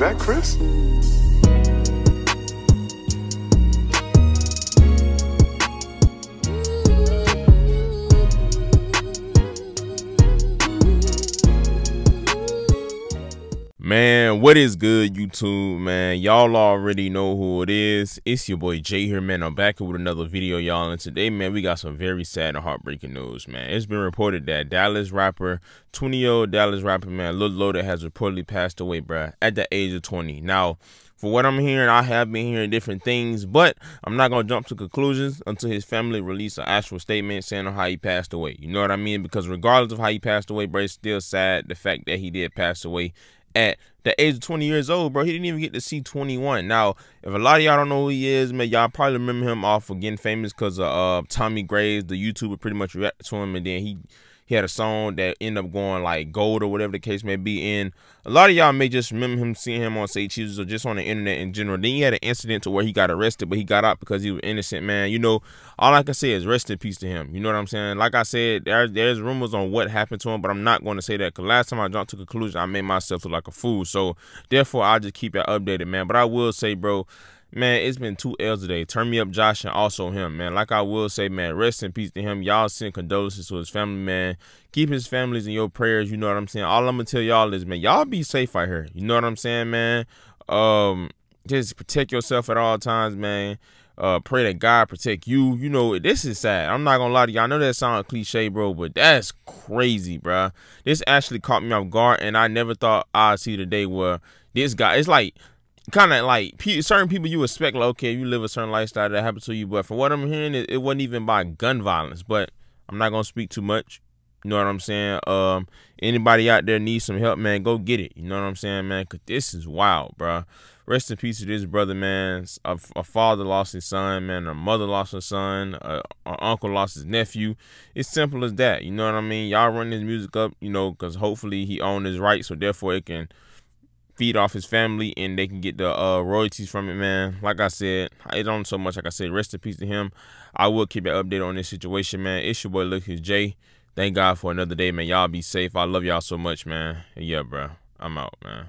that Chris? Man, what is good, YouTube, man? Y'all already know who it is. It's your boy Jay here, man. I'm back with another video, y'all. And today, man, we got some very sad and heartbreaking news, man. It's been reported that Dallas rapper, 20-year-old Dallas rapper, man, Lil Loaded has reportedly passed away, bruh, at the age of 20. Now, for what I'm hearing, I have been hearing different things, but I'm not gonna jump to conclusions until his family release an actual statement saying how he passed away. You know what I mean? Because regardless of how he passed away, bruh, it's still sad the fact that he did pass away at the age of 20 years old, bro. He didn't even get to see 21. Now, if a lot of y'all don't know who he is, man, y'all probably remember him off of getting famous because of uh, Tommy Graves, the YouTuber, pretty much reacted to him, and then he he had a song that ended up going like gold or whatever the case may be. And a lot of y'all may just remember him seeing him on Say Cheese or just on the internet in general. Then he had an incident to where he got arrested, but he got out because he was innocent, man. You know, all I can say is rest in peace to him. You know what I'm saying? Like I said, there, there's rumors on what happened to him, but I'm not going to say that because last time I jumped to conclusion, I made myself look like a fool. So therefore, I'll just keep it updated, man. But I will say, bro, man, it's been two L's today. Turn me up, Josh, and also him, man. Like I will say, man, rest in peace to him. Y'all send condolences to his family, man. Keep his families in your prayers. You know what I'm saying. All I'm gonna tell y'all is, man, y'all be safe out here. You know what I'm saying, man. Um, just protect yourself at all times, man. Uh, pray that God protect you. You know, this is sad. I'm not gonna lie to y'all. I know that sounds cliche, bro, but that's crazy, bro. This actually caught me off guard, and I never thought I'd see the day where this guy. It's like kind of like p- certain people you expect like okay you live a certain lifestyle that happened to you but from what i'm hearing it, it, wasn't even by gun violence but i'm not gonna speak too much you know what i'm saying um anybody out there needs some help man go get it you know what i'm saying man because this is wild bro rest in peace to this brother man a, a father lost his son man a mother lost her son a, a uncle lost his nephew it's simple as that you know what i mean y'all run this music up you know because hopefully he owned his rights so therefore it can feed off his family and they can get the uh, royalties from it, man. Like I said, it don't so much. Like I said, rest in peace to him. I will keep an update on this situation, man. It's your boy Lucas J. Thank God for another day, man. Y'all be safe. I love y'all so much, man. Yeah, bro. I'm out, man.